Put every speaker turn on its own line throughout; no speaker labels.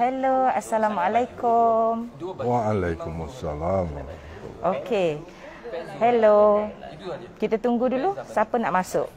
Hello, Assalamualaikum.
Waalaikumsalam.
Okay, Hello. Kita tunggu dulu siapa nak masuk.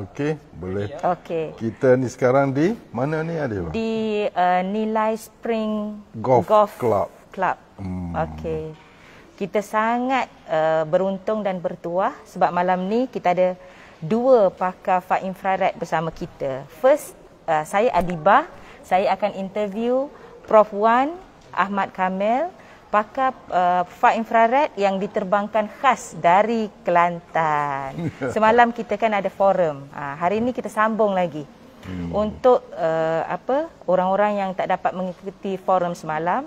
Okay, boleh. Okay. Kita ni sekarang di mana ni ada?
Di uh, Nilai Spring
Golf, Golf Club. Club. Hmm.
Okey. Kita sangat uh, beruntung dan bertuah sebab malam ni kita ada dua pakar far infrared bersama kita. First uh, saya Adibah saya akan interview Prof Wan Ahmad Kamil pakar uh, far infrared yang diterbangkan khas dari Kelantan. Semalam kita kan ada forum. Uh, hari ini kita sambung lagi. Hmm. Untuk uh, apa orang-orang yang tak dapat mengikuti forum semalam,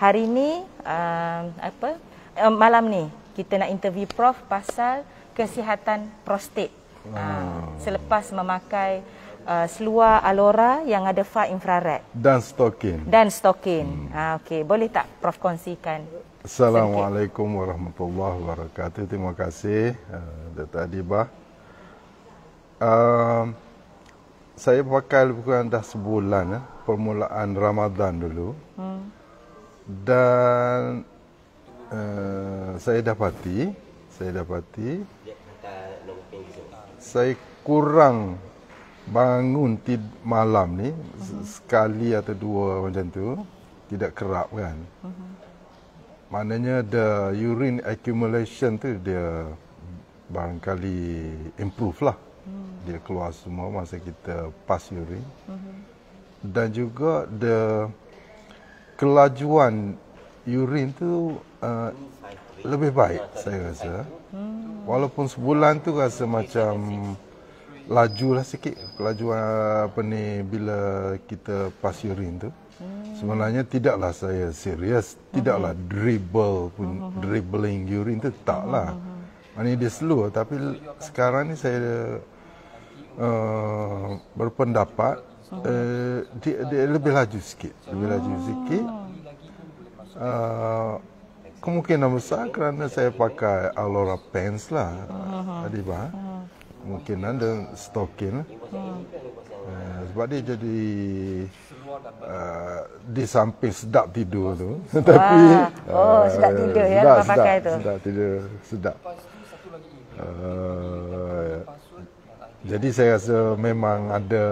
hari ini uh, apa uh, malam ni kita nak interview prof pasal kesihatan prostat. Ah, wow. Uh, selepas memakai uh, seluar alora yang ada far infrared
dan stocking
dan stocking. hmm. ha okey boleh tak prof kongsikan
assalamualaikum sedikit? warahmatullahi wabarakatuh terima kasih uh, Dr. Adibah uh, saya pakai bukan dah sebulan ya, permulaan Ramadan dulu hmm. dan uh, saya dapati saya dapati saya kurang bangun tid malam ni uh-huh. sekali atau dua macam tu tidak kerap kan. Uh-huh. Maknanya the urine accumulation tu dia barangkali improve lah. Uh-huh. Dia keluar semua masa kita pas urine. Uh-huh. Dan juga the kelajuan urine tu uh, lebih baik saya rasa. Uh-huh. Walaupun sebulan tu rasa macam laju lah sikit laju ah, apa ni bila kita pas urine tu hmm. sebenarnya tidaklah saya serius tidaklah hmm. dribble pun hmm. dribbling urine tu taklah hmm. ini dia slow tapi sekarang ni saya uh, berpendapat uh, dia, dia lebih laju sikit lebih laju sikit uh, kemungkinan besar kerana saya pakai Alora pants lah uh-huh. Adiba uh-huh mungkin ada lah stoking, hmm. uh, lah. eh, sebab dia jadi uh, di samping sedap tidur tu tapi oh uh, sedap tidur ya sedap, pakai sedap, tu sedap tidur sedap uh, jadi saya rasa memang ada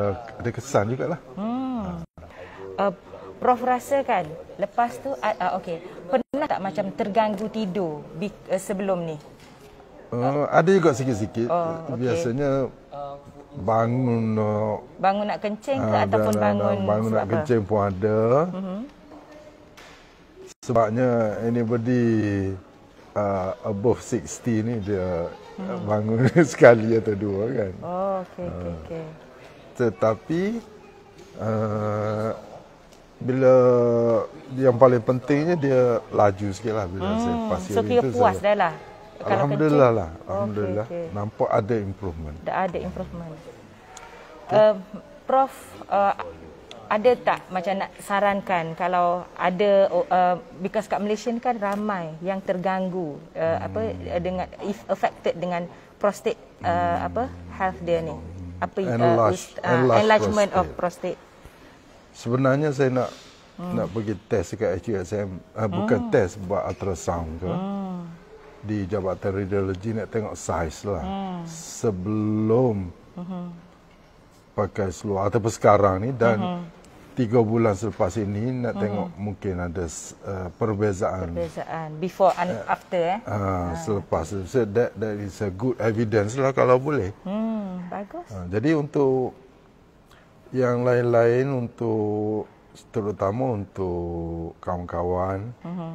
ada kesan jugaklah
hmm. uh. Prof rasa kan lepas tu uh, okey pernah tak macam terganggu tidur sebelum ni
Uh, ada juga sikit-sikit. Oh, okay. Biasanya bangun nak uh,
bangun nak kencing ke uh, ataupun bangun bangun, bangun nak apa? kencing pun ada. Uh-huh.
Sebabnya anybody uh, above 60 ni dia uh-huh. bangun sekali atau dua kan.
Oh, okay. uh, ah. okey
Tetapi uh, bila yang paling pentingnya dia laju sikit lah bila hmm. saya pasir so, itu. So kira puas dah lah kalau Alhamdulillah kecil, lah. Alhamdulillah. Okay, okay. Nampak ada improvement.
Dah ada improvement. Okay. Uh, um, Prof, uh, ada tak macam nak sarankan kalau ada, uh, because kat Malaysia ni kan ramai yang terganggu, uh, hmm. apa, dengan, if affected dengan prostate, uh, hmm. apa, health dia ni. Apa, uh, Enlarge, uh, uh, enlargement prostate. of prostate.
Sebenarnya saya nak, hmm. nak pergi test dekat HGSM, uh, bukan hmm. test, buat ultrasound ke. Hmm di Jabatan Radiologi nak tengok saiz lah. Hmm. Sebelum uh-huh. pakai seluar ataupun sekarang ni dan tiga uh-huh. bulan selepas ini nak uh tengok mungkin ada uh, perbezaan.
Perbezaan. Before and uh, after eh.
Uh, uh. Selepas. So that, that is a good evidence lah kalau boleh.
Hmm. Bagus. Uh,
jadi untuk yang lain-lain untuk terutama untuk kawan-kawan uh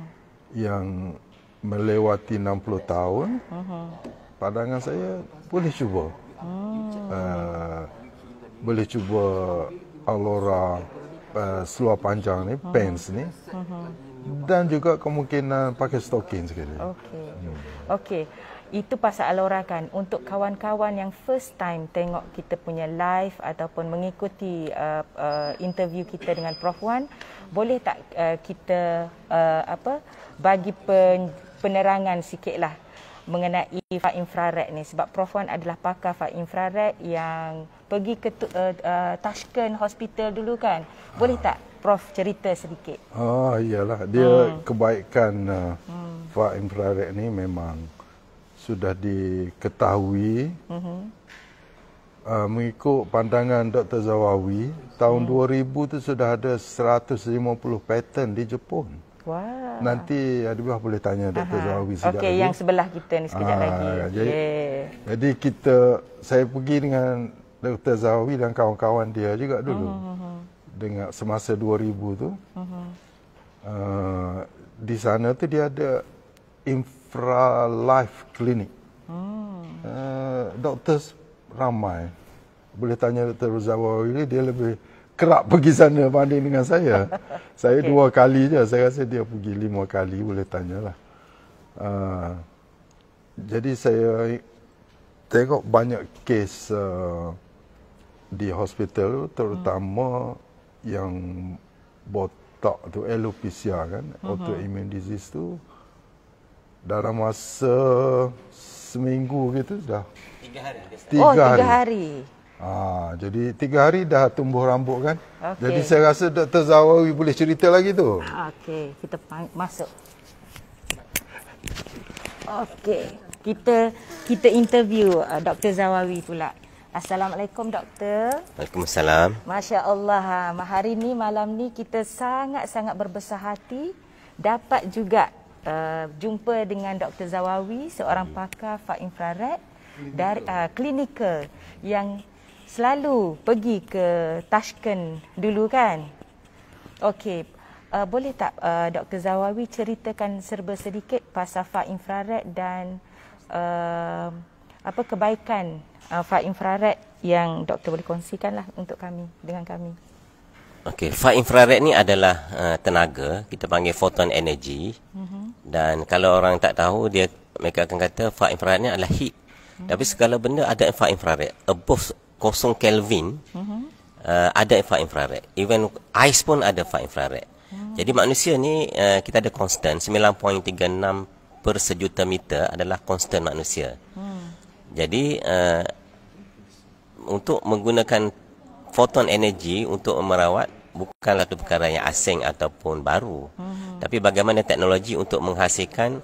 yang melewati 60 tahun, Aha. pandangan saya boleh cuba. Uh, boleh cuba Alora uh, ah, seluar panjang ni, Aha. pants ni. Aha. Dan juga kemungkinan pakai stocking sekali. Okey. Hmm.
Okey. Itu pasal Alora kan. Untuk kawan-kawan yang first time tengok kita punya live ataupun mengikuti uh, uh, interview kita dengan Prof Wan, boleh tak uh, kita uh, apa bagi pen, penerangan sikitlah mengenai far infrared ni sebab Prof Wan adalah pakar far infrared yang pergi ke uh, uh, Tashkent Hospital dulu kan. Boleh ha. tak Prof cerita sedikit?
Oh iyalah dia hmm. kebaikan uh, hmm. far infrared ni memang sudah diketahui hmm uh, mengikut pandangan Dr. Zawawi tahun mm. 2000 tu sudah ada 150 pattern di Jepun. Wow. Nanti ada boleh tanya Dr. Zawawi Zahawi sekejap okay, lagi. Okey, yang
sebelah kita ni sekejap Aha, lagi. Jadi,
jadi kita, saya pergi dengan Dr. Zawawi dan kawan-kawan dia juga dulu. Uh-huh. Dengan semasa 2000 tu. Uh-huh. Uh, di sana tu dia ada Infra Life Clinic. Uh-huh. Uh, doktor ramai. Boleh tanya Dr. Zahawi, dia lebih kerap pergi sana banding dengan saya. Saya okay. dua kali je. Saya rasa dia pergi lima kali. Boleh tanyalah. Uh, jadi saya tengok banyak kes uh, di hospital terutama hmm. yang botak tu alopecia kan hmm. hmm. autoimmune disease tu dalam masa seminggu gitu dah tiga
hari tiga, oh, tiga hari, hari.
Ah, jadi tiga hari dah tumbuh rambut kan? Okay. Jadi saya rasa Dr. Zawawi boleh cerita lagi tu.
Ah, okey, kita masuk. Okey, kita kita interview uh, ah, Dr. Zawawi pula. Assalamualaikum doktor.
Waalaikumsalam.
Masya-Allah. Ha. Hari ni malam ni kita sangat-sangat berbesar hati dapat juga uh, jumpa dengan Dr. Zawawi, seorang pakar far infrared dari uh, klinikal yang selalu pergi ke Tashkent dulu kan? Okey, uh, boleh tak uh, Dr. Zawawi ceritakan serba sedikit pasal far infrared dan uh, apa kebaikan uh, far infrared yang doktor boleh kongsikanlah untuk kami dengan kami?
Okey, far infrared ni adalah uh, tenaga, kita panggil photon energy. Mm-hmm. Dan kalau orang tak tahu dia mereka akan kata far infrared ni adalah heat. Mhm. Tapi segala benda ada far infrared. Above kosong Kelvin mm-hmm. uh, ada efek infrared. Even ice pun ada efek infrared. Mm-hmm. Jadi manusia ni uh, kita ada constant 9.36 per sejuta meter adalah constant manusia. Mm. Jadi uh, untuk menggunakan foton energi untuk merawat bukanlah tu perkara yang asing ataupun baru. Mm-hmm. Tapi bagaimana teknologi untuk menghasilkan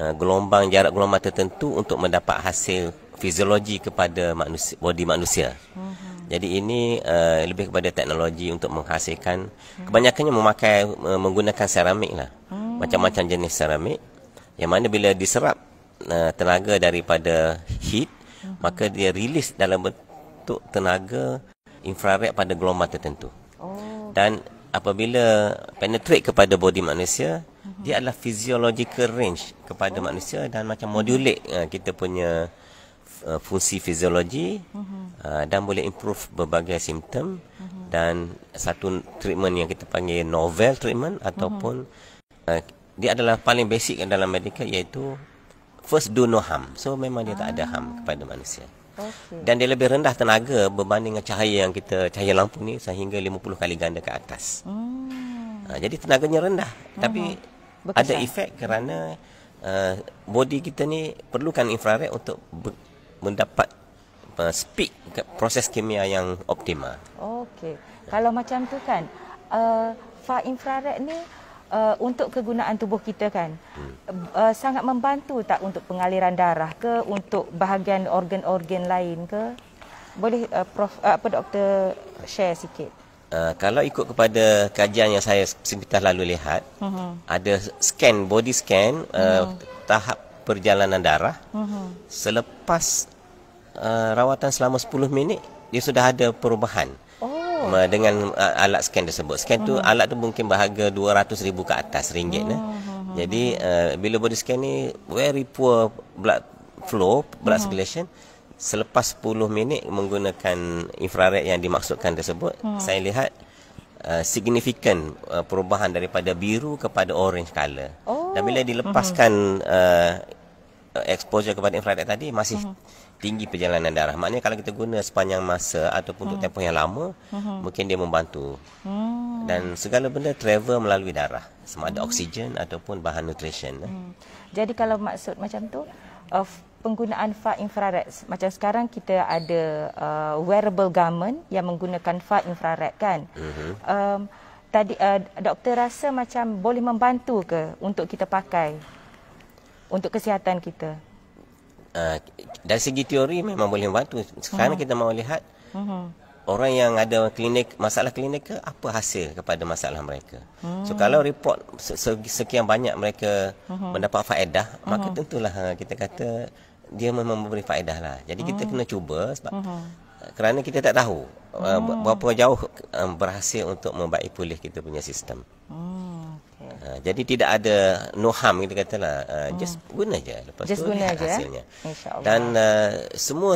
uh, gelombang jarak gelombang tertentu untuk mendapat hasil fiziologi kepada manusia, body manusia. Mm-hmm. Jadi ini uh, lebih kepada teknologi untuk menghasilkan mm-hmm. kebanyakannya memakai uh, menggunakan seramik lah, mm-hmm. macam-macam jenis seramik yang mana bila diserap uh, tenaga daripada heat mm-hmm. maka dia rilis dalam bentuk tenaga infrared pada gelombang tertentu. Oh. Dan apabila penetrate kepada body manusia mhm. dia adalah physiological range kepada oh. manusia dan macam modulate kita punya Uh, fungsi fiziologi uh-huh. uh, dan boleh improve berbagai simptom uh-huh. dan satu treatment yang kita panggil novel treatment ataupun uh-huh. uh, dia adalah paling basic dalam medical iaitu first do no harm so memang dia tak ada harm ah. kepada manusia okay. dan dia lebih rendah tenaga berbanding dengan cahaya yang kita cahaya lampu ni sehingga 50 kali ganda ke atas
uh-huh.
jadi tenaganya rendah uh-huh. tapi Bekesan. ada efek kerana uh, body kita ni perlukan infrared untuk mendapat uh, speed proses kimia yang optimal.
Okey. Kalau macam tu kan, uh, far infrared ni uh, untuk kegunaan tubuh kita kan. Hmm. Uh, sangat membantu tak untuk pengaliran darah ke untuk bahagian organ-organ lain ke? Boleh uh, prof uh, apa doktor share sikit.
Uh, kalau ikut kepada kajian yang saya sempitah lalu lihat, hmm. ada scan body scan uh, hmm. tahap perjalanan darah. Hmm. Selepas Uh, rawatan selama 10 minit dia sudah ada perubahan oh. dengan uh, alat scan tersebut scan tu uh-huh. alat tu mungkin berharga ribu ke atas ringgit nah
hmm. jadi
uh, bila body scan ni very poor blood flow blood hmm. circulation selepas 10 minit menggunakan infrared yang dimaksudkan tersebut hmm. saya lihat Uh, signifikan uh, perubahan daripada biru kepada orange color.
Oh. Dan bila oh. dilepaskan
uh-huh. uh, exposure kepada infrared tadi masih uh-huh tinggi perjalanan darah. Maknanya kalau kita guna sepanjang masa ataupun hmm. untuk tempoh yang lama, hmm. mungkin dia membantu.
Hmm.
Dan segala benda travel melalui darah. Sama ada hmm. oksigen ataupun
bahan nutrition. Eh. Hmm. Jadi kalau maksud macam tu, of uh, penggunaan far infrared. Macam sekarang kita ada uh, wearable garment yang menggunakan far infrared kan? Hmm. Um, tadi uh, doktor rasa macam boleh membantu ke untuk kita pakai untuk kesihatan kita?
Uh, dari segi teori memang boleh membantu. Sekarang uh kita mahu lihat uh orang yang ada klinik masalah klinik ke apa hasil kepada masalah mereka. uh So hmm. kalau report sekian banyak mereka uh mendapat faedah, uh maka tentulah ha, kita kata dia memang memberi faedah lah. Jadi uh kita kena cuba sebab uh kerana kita tak tahu uh, berapa jauh um, berhasil untuk membaik pulih kita punya sistem.
uh Ah,
jadi tidak ada no harm kita katalah. Uh, just guna je lepas just tu guna
aja, eh? hasilnya. Eh?
Dan uh, semua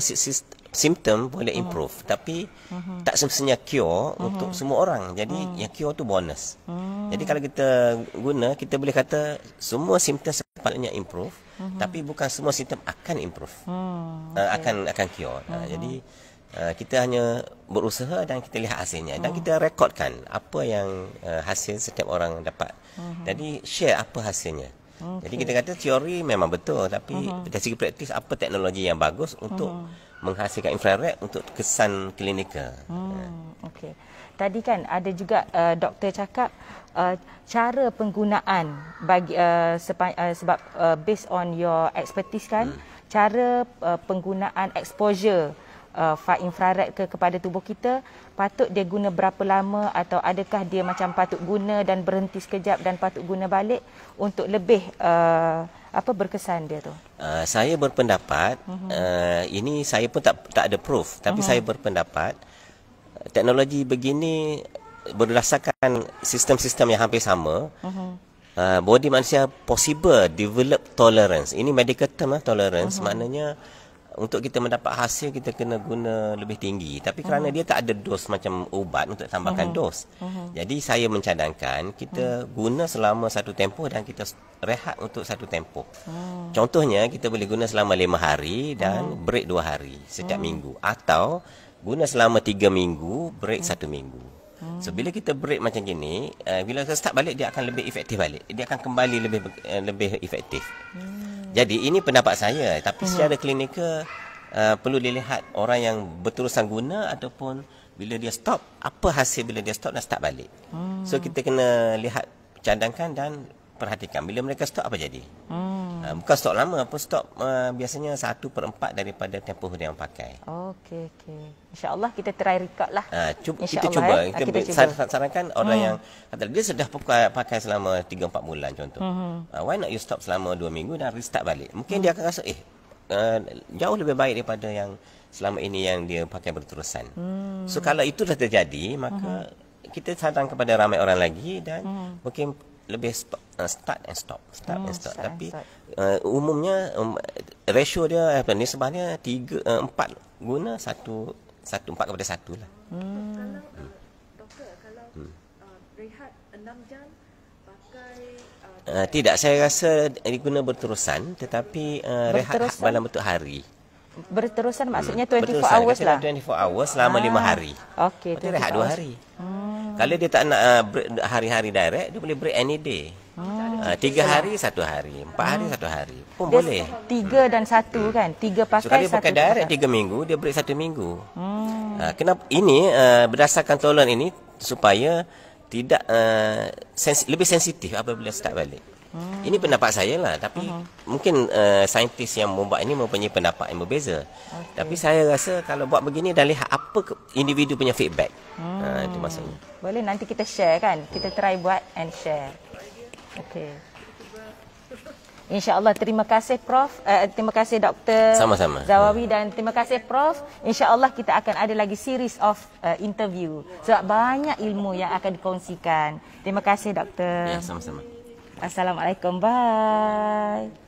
simptom boleh hmm. improve tapi hmm. tak semestinya cure hmm. untuk semua orang. Jadi hmm. yang cure tu bonus. Hmm. Jadi kalau kita guna kita boleh kata semua simptom sepatutnya improve hmm. tapi bukan semua simptom akan improve.
Hmm. Okay. akan
akan cure. Hmm. Uh, jadi Uh, kita hanya berusaha dan kita lihat hasilnya dan hmm. kita rekodkan apa yang uh, hasil setiap orang dapat.
Hmm. Jadi
share apa hasilnya.
Okay. Jadi kita kata
teori memang betul tapi hmm. dari segi praktis apa teknologi yang bagus untuk hmm. menghasilkan infrared untuk kesan klinikal.
Hmm. Uh. Ya. Okey. Tadi kan ada juga uh, doktor cakap uh, cara penggunaan bagi uh, sepa, uh, sebab uh, based on your expertise kan hmm. cara uh, penggunaan exposure uh, far infrared ke kepada tubuh kita patut dia guna berapa lama atau adakah dia macam patut guna dan berhenti sekejap dan patut guna balik untuk lebih uh, apa berkesan dia tu
uh, saya berpendapat uh-huh. uh, ini saya pun tak tak ada proof tapi uh-huh. saya berpendapat uh, teknologi begini berdasarkan sistem-sistem yang hampir sama uh-huh. Uh, body manusia possible develop tolerance. Ini medical term lah, tolerance. Uh-huh. Maknanya untuk kita mendapat hasil kita kena guna lebih tinggi tapi kerana uh-huh. dia tak ada dos macam ubat untuk tambahkan uh-huh. Mhm. dos uh-huh. jadi saya mencadangkan kita uh-huh. guna selama satu tempoh dan kita rehat untuk satu tempoh uh-huh. contohnya kita boleh guna selama lima hari dan uh-huh. break dua hari setiap uh-huh. minggu atau guna selama tiga minggu break uh-huh. satu minggu So bila kita break macam gini uh, Bila kita start balik Dia akan lebih efektif balik Dia akan kembali lebih uh, lebih efektif hmm. Hmm. Jadi ini pendapat saya tapi hmm. secara klinikal uh, perlu dilihat orang yang berterusan guna ataupun bila dia stop apa hasil bila dia stop dan start balik.
Hmm. So kita
kena lihat cadangkan dan perhatikan bila mereka stop apa jadi
hmm. uh,
bukan stop lama apa stop uh, biasanya satu per 4 daripada tempoh dia yang pakai
okey okey insyaallah kita try record lah uh,
cuba, kita Allah, cuba eh. kita, kita cuba. sarankan orang hmm. yang kata dia sudah pakai, selama 3 4 bulan contoh hmm. uh, why not you stop selama 2 minggu dan restart balik mungkin hmm. dia akan rasa eh uh, jauh lebih baik daripada yang selama ini yang dia pakai berterusan
hmm. so kalau
itu dah terjadi maka hmm. kita sarankan kepada ramai orang lagi dan hmm. mungkin lebih stop, uh, start and stop
start hmm, and stop start tapi and stop.
Uh, umumnya um, ratio dia eh, apa ni sebenarnya 3 uh, 4 guna 1 1 4 kepada 1 lah
hmm. hmm.
uh, tidak saya rasa diguna berterusan tetapi uh, rehat dalam bentuk hari
berterusan maksudnya 24 hours lah. berterusan. hours Kata lah
24 hours selama ah. 5 hari
okey rehat 2 hari
hmm. Kalau dia tak nak uh, hari-hari direct, dia boleh break any day. Oh. Uh, tiga hari, satu hari. Empat oh. hari, satu hari. Pun dia boleh.
Tiga dan satu hmm. kan? Tiga pakai, So, kalau dia pakai darat
tiga minggu, dia beri satu minggu.
Hmm.
Uh, kenapa? Ini uh, berdasarkan tolong ini supaya tidak uh, sens- lebih sensitif apabila start balik. Hmm. Ini pendapat saya lah tapi uh-huh. mungkin uh, saintis yang membuat ini mempunyai pendapat yang berbeza. Okay. Tapi saya rasa kalau buat begini dah lihat apa individu punya feedback. Hmm.
Ha hmm. itu masuk. Boleh nanti kita share kan. Kita try buat and share. Okey. Allah terima kasih Prof uh, Terima kasih Dr. Sama-sama Zawawi hmm. dan terima kasih Prof Insya Allah kita akan ada lagi series of uh, interview Sebab banyak ilmu yang akan dikongsikan Terima kasih Dr. Ya sama-sama Assalamualaikum Bye